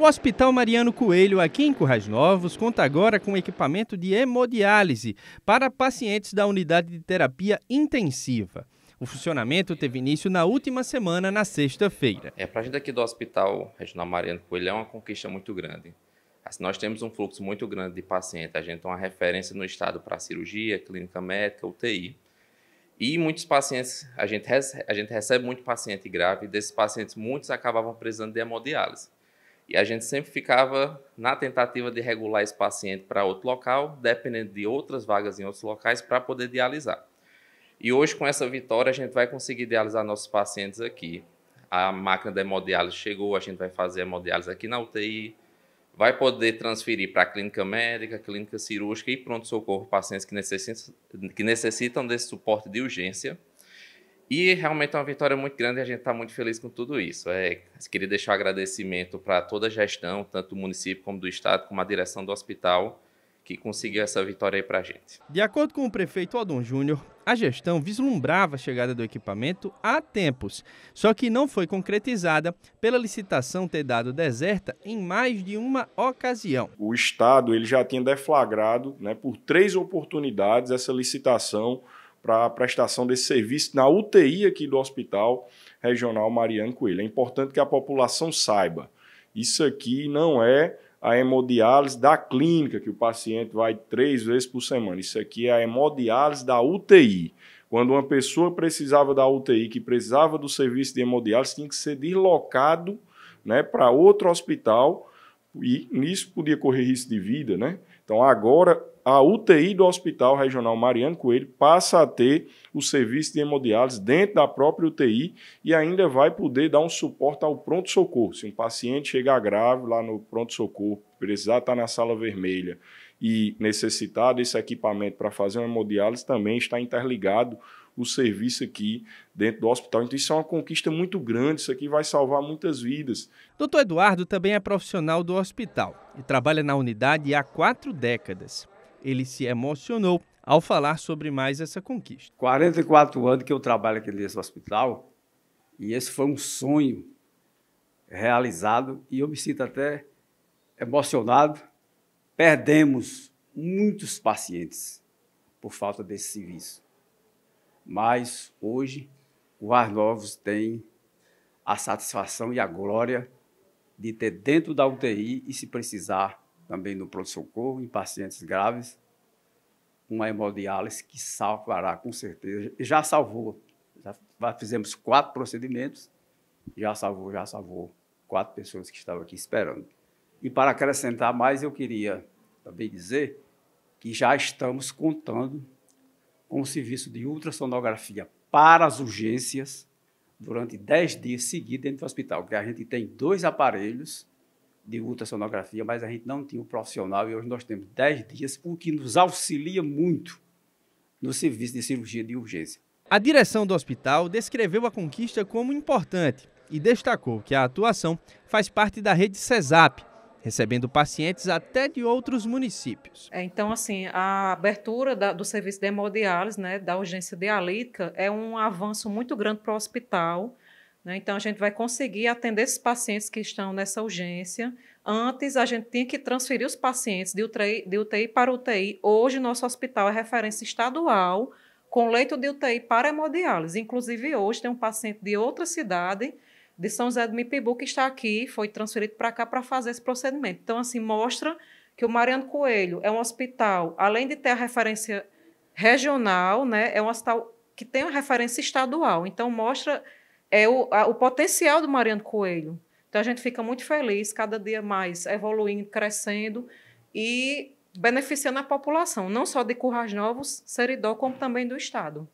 O Hospital Mariano Coelho, aqui em Currais Novos, conta agora com equipamento de hemodiálise para pacientes da unidade de terapia intensiva. O funcionamento teve início na última semana, na sexta-feira. É, para a gente aqui do Hospital Regional Mariano Coelho é uma conquista muito grande. Assim, nós temos um fluxo muito grande de pacientes, a gente é uma referência no estado para cirurgia, clínica médica, UTI. E muitos pacientes, a gente, recebe, a gente recebe muito paciente grave, e desses pacientes muitos acabavam precisando de hemodiálise. E a gente sempre ficava na tentativa de regular esse paciente para outro local, dependendo de outras vagas em outros locais, para poder dialisar. E hoje, com essa vitória, a gente vai conseguir dialisar nossos pacientes aqui. A máquina da hemodiálise chegou, a gente vai fazer hemodiálise aqui na UTI, vai poder transferir para a clínica médica, clínica cirúrgica e pronto-socorro pacientes que necessitam desse suporte de urgência e realmente é uma vitória muito grande e a gente está muito feliz com tudo isso. É, queria deixar um agradecimento para toda a gestão, tanto do município como do estado, como a direção do hospital, que conseguiu essa vitória aí para a gente. De acordo com o prefeito Odon Júnior, a gestão vislumbrava a chegada do equipamento há tempos, só que não foi concretizada pela licitação ter dado deserta em mais de uma ocasião. O Estado ele já tinha deflagrado né, por três oportunidades essa licitação para a prestação desse serviço na UTI aqui do Hospital Regional Mariano Coelho. É importante que a população saiba. Isso aqui não é a hemodiálise da clínica, que o paciente vai três vezes por semana. Isso aqui é a hemodiálise da UTI. Quando uma pessoa precisava da UTI, que precisava do serviço de hemodiálise, tinha que ser deslocado né, para outro hospital e nisso podia correr risco de vida, né? Então agora a UTI do Hospital Regional Mariano Coelho passa a ter o serviço de hemodiálise dentro da própria UTI e ainda vai poder dar um suporte ao pronto-socorro. Se um paciente chegar grave lá no pronto-socorro, precisar estar na sala vermelha e necessitar desse equipamento para fazer uma hemodiálise, também está interligado o serviço aqui dentro do hospital. Então, isso é uma conquista muito grande, isso aqui vai salvar muitas vidas. Doutor Eduardo também é profissional do hospital e trabalha na unidade há quatro décadas. Ele se emocionou ao falar sobre mais essa conquista. 44 anos que eu trabalho aqui nesse hospital e esse foi um sonho realizado e eu me sinto até emocionado. Perdemos muitos pacientes por falta desse serviço mas hoje o Ar Novos tem a satisfação e a glória de ter dentro da UTI e, se precisar, também no pronto-socorro, em pacientes graves, uma hemodiálise que salvará com certeza. Já salvou. Já fizemos quatro procedimentos, já salvou, já salvou quatro pessoas que estavam aqui esperando. E para acrescentar mais, eu queria também dizer que já estamos contando com o serviço de ultrassonografia para as urgências durante 10 dias seguidos dentro do hospital, porque a gente tem dois aparelhos de ultrassonografia, mas a gente não tinha o um profissional e hoje nós temos 10 dias, o que nos auxilia muito no serviço de cirurgia de urgência. A direção do hospital descreveu a conquista como importante e destacou que a atuação faz parte da rede CESAP, recebendo pacientes até de outros municípios. É, então, assim, a abertura da, do serviço de hemodiálise, né, da urgência dialítica, é um avanço muito grande para o hospital. Né? Então, a gente vai conseguir atender esses pacientes que estão nessa urgência. Antes, a gente tinha que transferir os pacientes de UTI, de UTI para UTI. Hoje, nosso hospital é referência estadual com leito de UTI para hemodiálise. Inclusive, hoje tem um paciente de outra cidade de São José do Mipibu, que está aqui, foi transferido para cá para fazer esse procedimento. Então, assim, mostra que o Mariano Coelho é um hospital, além de ter a referência regional, né, é um hospital que tem a referência estadual. Então, mostra é, o, a, o potencial do Mariano Coelho. Então, a gente fica muito feliz, cada dia mais evoluindo, crescendo e beneficiando a população, não só de Currais Novos, Seridó, como também do Estado.